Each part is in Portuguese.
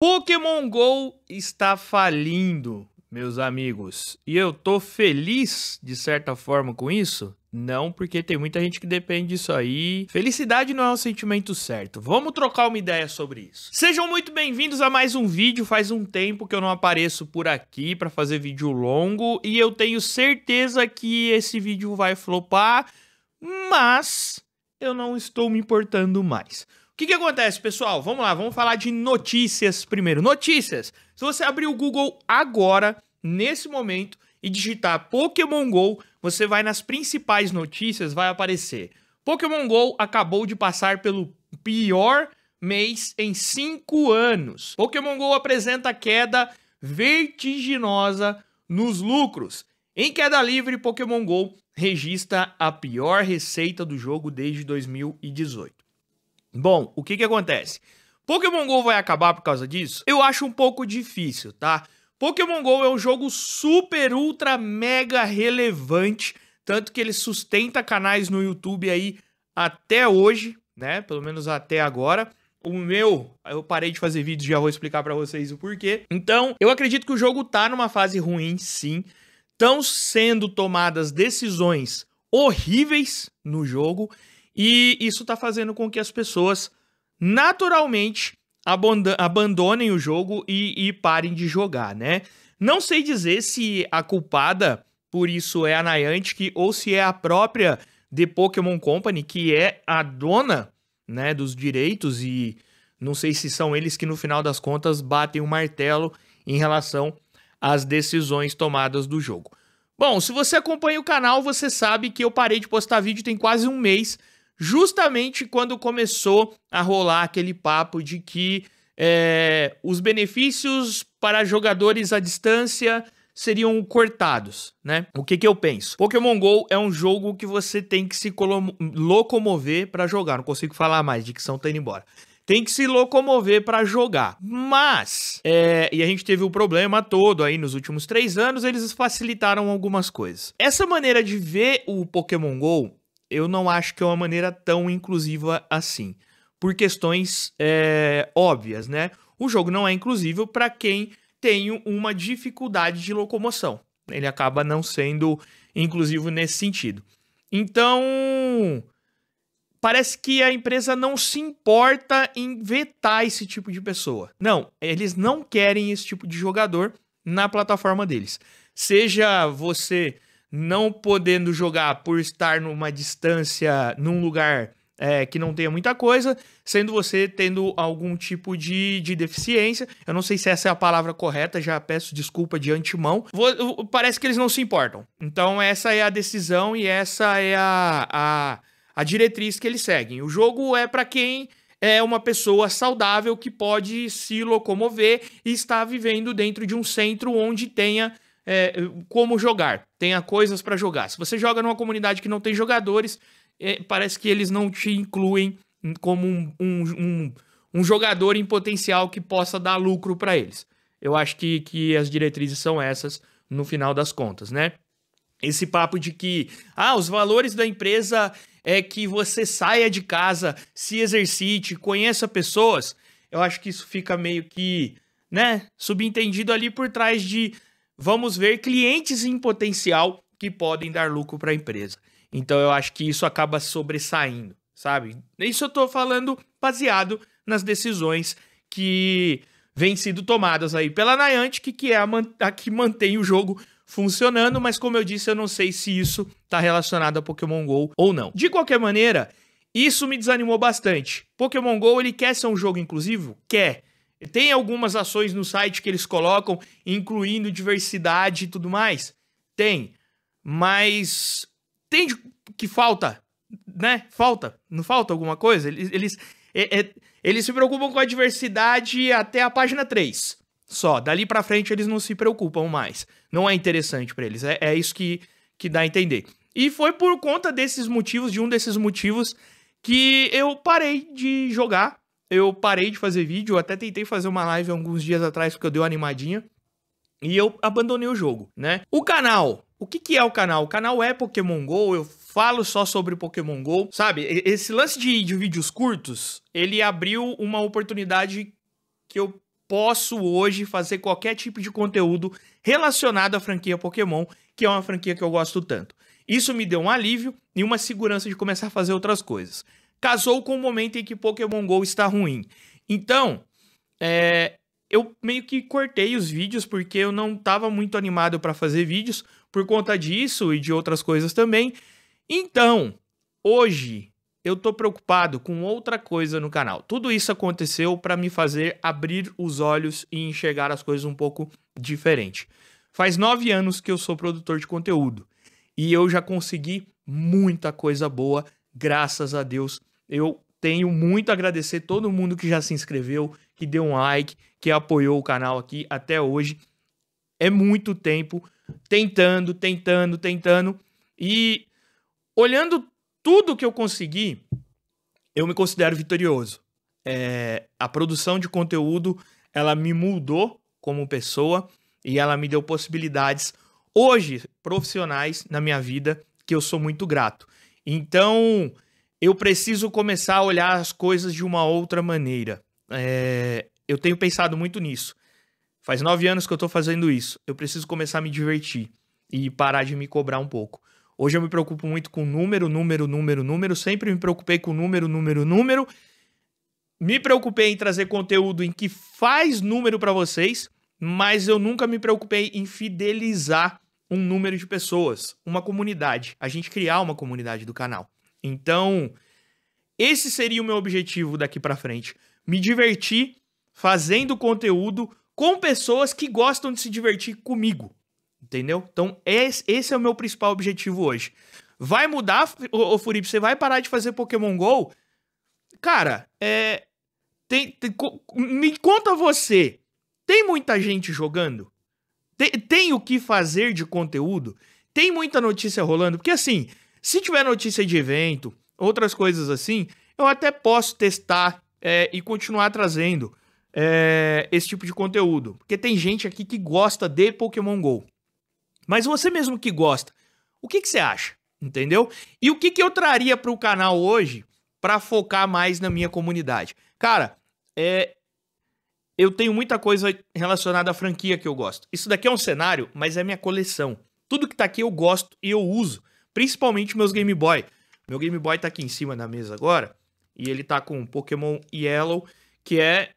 Pokémon Go está falindo, meus amigos. E eu tô feliz de certa forma com isso? Não, porque tem muita gente que depende disso aí. Felicidade não é um sentimento certo. Vamos trocar uma ideia sobre isso. Sejam muito bem-vindos a mais um vídeo. Faz um tempo que eu não apareço por aqui para fazer vídeo longo e eu tenho certeza que esse vídeo vai flopar, mas eu não estou me importando mais que, que acontece, pessoal? Vamos lá, vamos falar de notícias primeiro. Notícias. Se você abrir o Google agora, nesse momento, e digitar Pokémon Go, você vai nas principais notícias, vai aparecer. Pokémon Go acabou de passar pelo pior mês em 5 anos. Pokémon Go apresenta queda vertiginosa nos lucros. Em queda livre, Pokémon Go registra a pior receita do jogo desde 2018. Bom, o que que acontece? Pokémon GO vai acabar por causa disso? Eu acho um pouco difícil, tá? Pokémon GO é um jogo super, ultra, mega relevante, tanto que ele sustenta canais no YouTube aí até hoje, né? Pelo menos até agora. O meu, eu parei de fazer vídeos, já vou explicar para vocês o porquê. Então, eu acredito que o jogo tá numa fase ruim, sim. Estão sendo tomadas decisões horríveis no jogo e isso está fazendo com que as pessoas naturalmente abandonem o jogo e, e parem de jogar, né? Não sei dizer se a culpada por isso é a Niantic ou se é a própria The Pokémon Company, que é a dona né, dos direitos, e não sei se são eles que no final das contas batem o martelo em relação às decisões tomadas do jogo. Bom, se você acompanha o canal, você sabe que eu parei de postar vídeo tem quase um mês justamente quando começou a rolar aquele papo de que é, os benefícios para jogadores à distância seriam cortados, né? O que que eu penso? Pokémon Go é um jogo que você tem que se locomover para jogar. Não consigo falar mais, dicção tá indo embora. Tem que se locomover para jogar. Mas, é, e a gente teve o um problema todo aí nos últimos três anos, eles facilitaram algumas coisas. Essa maneira de ver o Pokémon Go eu não acho que é uma maneira tão inclusiva assim. Por questões é, óbvias, né? O jogo não é inclusivo para quem tem uma dificuldade de locomoção. Ele acaba não sendo inclusivo nesse sentido. Então, parece que a empresa não se importa em vetar esse tipo de pessoa. Não, eles não querem esse tipo de jogador na plataforma deles. Seja você não podendo jogar por estar numa distância, num lugar é, que não tenha muita coisa, sendo você tendo algum tipo de, de deficiência. Eu não sei se essa é a palavra correta, já peço desculpa de antemão. Vou, parece que eles não se importam. Então, essa é a decisão e essa é a, a, a diretriz que eles seguem. O jogo é para quem é uma pessoa saudável que pode se locomover e está vivendo dentro de um centro onde tenha é, como jogar, tenha coisas para jogar. Se você joga numa comunidade que não tem jogadores, é, parece que eles não te incluem como um, um, um, um jogador em potencial que possa dar lucro para eles. Eu acho que, que as diretrizes são essas no final das contas, né? Esse papo de que, ah, os valores da empresa é que você saia de casa, se exercite, conheça pessoas. Eu acho que isso fica meio que, né, subentendido ali por trás de vamos ver clientes em potencial que podem dar lucro para a empresa. Então eu acho que isso acaba sobressaindo, sabe? Isso eu estou falando baseado nas decisões que vêm sendo tomadas aí pela Niantic, que é a, a que mantém o jogo funcionando, mas como eu disse, eu não sei se isso está relacionado a Pokémon GO ou não. De qualquer maneira, isso me desanimou bastante. Pokémon GO, ele quer ser um jogo inclusivo? Quer. Tem algumas ações no site que eles colocam, incluindo diversidade e tudo mais? Tem. Mas tem que falta, né? Falta. Não falta alguma coisa? Eles, eles, é, é, eles se preocupam com a diversidade até a página 3. Só. Dali para frente eles não se preocupam mais. Não é interessante para eles. É, é isso que, que dá a entender. E foi por conta desses motivos, de um desses motivos, que eu parei de jogar eu parei de fazer vídeo, até tentei fazer uma live alguns dias atrás porque eu dei uma animadinha e eu abandonei o jogo, né? O canal, o que, que é o canal? O canal é Pokémon Go, eu falo só sobre Pokémon Go, sabe? Esse lance de, de vídeos curtos, ele abriu uma oportunidade que eu posso hoje fazer qualquer tipo de conteúdo relacionado à franquia Pokémon, que é uma franquia que eu gosto tanto. Isso me deu um alívio e uma segurança de começar a fazer outras coisas casou com o momento em que Pokémon GO está ruim. Então, é, eu meio que cortei os vídeos porque eu não estava muito animado para fazer vídeos por conta disso e de outras coisas também. Então, hoje eu tô preocupado com outra coisa no canal. Tudo isso aconteceu para me fazer abrir os olhos e enxergar as coisas um pouco diferente. Faz nove anos que eu sou produtor de conteúdo e eu já consegui muita coisa boa, graças a Deus, eu tenho muito a agradecer todo mundo que já se inscreveu, que deu um like, que apoiou o canal aqui até hoje. É muito tempo tentando, tentando, tentando e olhando tudo que eu consegui, eu me considero vitorioso. É, a produção de conteúdo ela me mudou como pessoa e ela me deu possibilidades hoje profissionais na minha vida que eu sou muito grato. Então, eu preciso começar a olhar as coisas de uma outra maneira. É, eu tenho pensado muito nisso. Faz nove anos que eu tô fazendo isso. Eu preciso começar a me divertir e parar de me cobrar um pouco. Hoje eu me preocupo muito com número, número, número, número. Sempre me preocupei com número, número, número. Me preocupei em trazer conteúdo em que faz número para vocês, mas eu nunca me preocupei em fidelizar um número de pessoas, uma comunidade, a gente criar uma comunidade do canal. Então, esse seria o meu objetivo daqui para frente: me divertir fazendo conteúdo com pessoas que gostam de se divertir comigo. Entendeu? Então, esse é o meu principal objetivo hoje. Vai mudar, ô, ô você vai parar de fazer Pokémon GO? Cara, é. Tem, tem, me conta você. Tem muita gente jogando? Tem, tem o que fazer de conteúdo? Tem muita notícia rolando? Porque assim, se tiver notícia de evento, outras coisas assim, eu até posso testar é, e continuar trazendo é, esse tipo de conteúdo. Porque tem gente aqui que gosta de Pokémon GO. Mas você mesmo que gosta, o que, que você acha? Entendeu? E o que, que eu traria para o canal hoje para focar mais na minha comunidade? Cara, é, eu tenho muita coisa relacionada à franquia que eu gosto. Isso daqui é um cenário, mas é minha coleção. Tudo que tá aqui eu gosto e eu uso principalmente meus Game Boy. Meu Game Boy tá aqui em cima na mesa agora e ele tá com Pokémon Yellow, que é,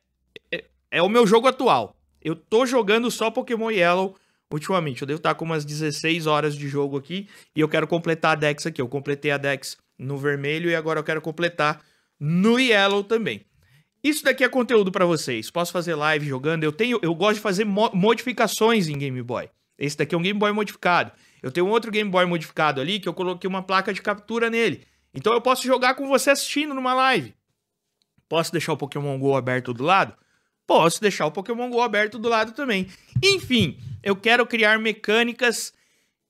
é, é o meu jogo atual. Eu tô jogando só Pokémon Yellow ultimamente. Eu devo estar tá com umas 16 horas de jogo aqui e eu quero completar a Dex aqui. Eu completei a Dex no vermelho e agora eu quero completar no Yellow também. Isso daqui é conteúdo para vocês. Posso fazer live jogando. Eu tenho, eu gosto de fazer mo modificações em Game Boy. Esse daqui é um Game Boy modificado. Eu tenho um outro Game Boy modificado ali que eu coloquei uma placa de captura nele. Então eu posso jogar com você assistindo numa live. Posso deixar o Pokémon GO aberto do lado? Posso deixar o Pokémon GO aberto do lado também. Enfim, eu quero criar mecânicas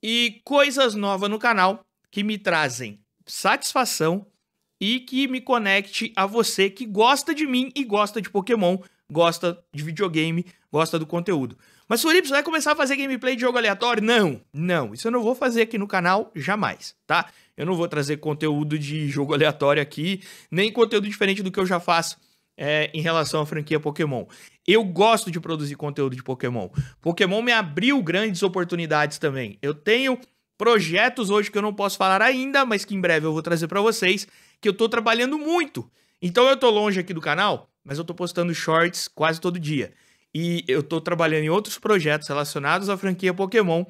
e coisas novas no canal que me trazem satisfação e que me conecte a você que gosta de mim e gosta de Pokémon, gosta de videogame, gosta do conteúdo. Mas Felipe, você vai começar a fazer gameplay de jogo aleatório? Não, não. Isso eu não vou fazer aqui no canal jamais, tá? Eu não vou trazer conteúdo de jogo aleatório aqui, nem conteúdo diferente do que eu já faço é, em relação à franquia Pokémon. Eu gosto de produzir conteúdo de Pokémon. Pokémon me abriu grandes oportunidades também. Eu tenho projetos hoje que eu não posso falar ainda, mas que em breve eu vou trazer para vocês, que eu tô trabalhando muito. Então eu tô longe aqui do canal, mas eu tô postando shorts quase todo dia. E eu estou trabalhando em outros projetos relacionados à franquia Pokémon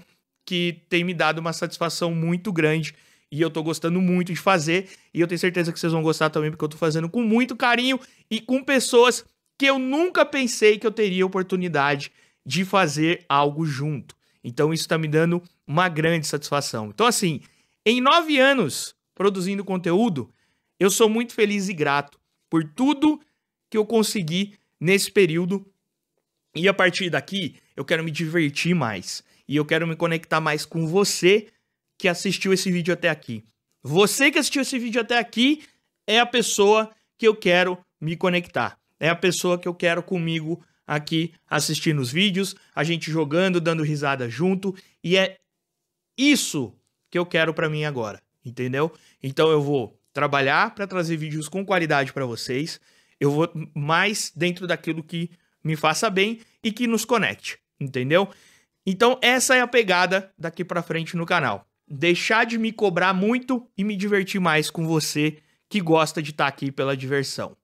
que tem me dado uma satisfação muito grande e eu tô gostando muito de fazer. E eu tenho certeza que vocês vão gostar também, porque eu tô fazendo com muito carinho e com pessoas que eu nunca pensei que eu teria oportunidade de fazer algo junto. Então isso tá me dando uma grande satisfação. Então, assim, em nove anos produzindo conteúdo, eu sou muito feliz e grato por tudo que eu consegui nesse período e a partir daqui, eu quero me divertir mais. E eu quero me conectar mais com você que assistiu esse vídeo até aqui. Você que assistiu esse vídeo até aqui é a pessoa que eu quero me conectar. É a pessoa que eu quero comigo aqui assistindo os vídeos, a gente jogando, dando risada junto, e é isso que eu quero para mim agora, entendeu? Então eu vou trabalhar para trazer vídeos com qualidade para vocês. Eu vou mais dentro daquilo que me faça bem e que nos conecte, entendeu? Então essa é a pegada daqui para frente no canal. Deixar de me cobrar muito e me divertir mais com você que gosta de estar tá aqui pela diversão.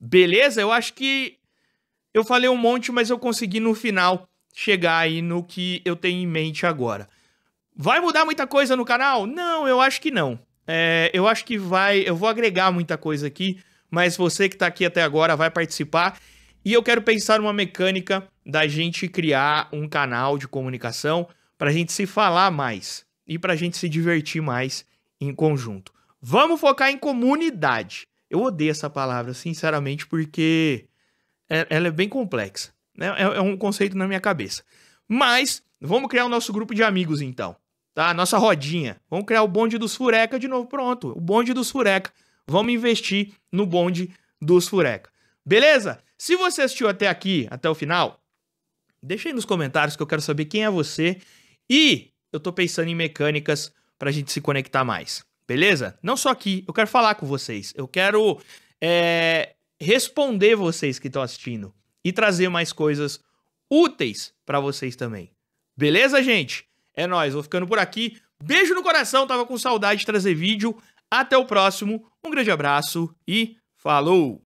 Beleza? Eu acho que eu falei um monte, mas eu consegui no final chegar aí no que eu tenho em mente agora. Vai mudar muita coisa no canal? Não, eu acho que não. É, eu acho que vai. Eu vou agregar muita coisa aqui, mas você que está aqui até agora vai participar. E eu quero pensar uma mecânica da gente criar um canal de comunicação para a gente se falar mais e para a gente se divertir mais em conjunto. Vamos focar em comunidade. Eu odeio essa palavra, sinceramente, porque é, ela é bem complexa. Né? É, é um conceito na minha cabeça. Mas vamos criar o nosso grupo de amigos, então. Tá? Nossa rodinha. Vamos criar o bonde dos fureca de novo. Pronto, o bonde dos fureca. Vamos investir no bonde dos fureca. Beleza? Se você assistiu até aqui, até o final, deixa aí nos comentários que eu quero saber quem é você e eu tô pensando em mecânicas pra gente se conectar mais, beleza? Não só aqui, eu quero falar com vocês, eu quero é, responder vocês que estão assistindo e trazer mais coisas úteis para vocês também. Beleza, gente? É nós, vou ficando por aqui. Beijo no coração, tava com saudade de trazer vídeo. Até o próximo, um grande abraço e falou!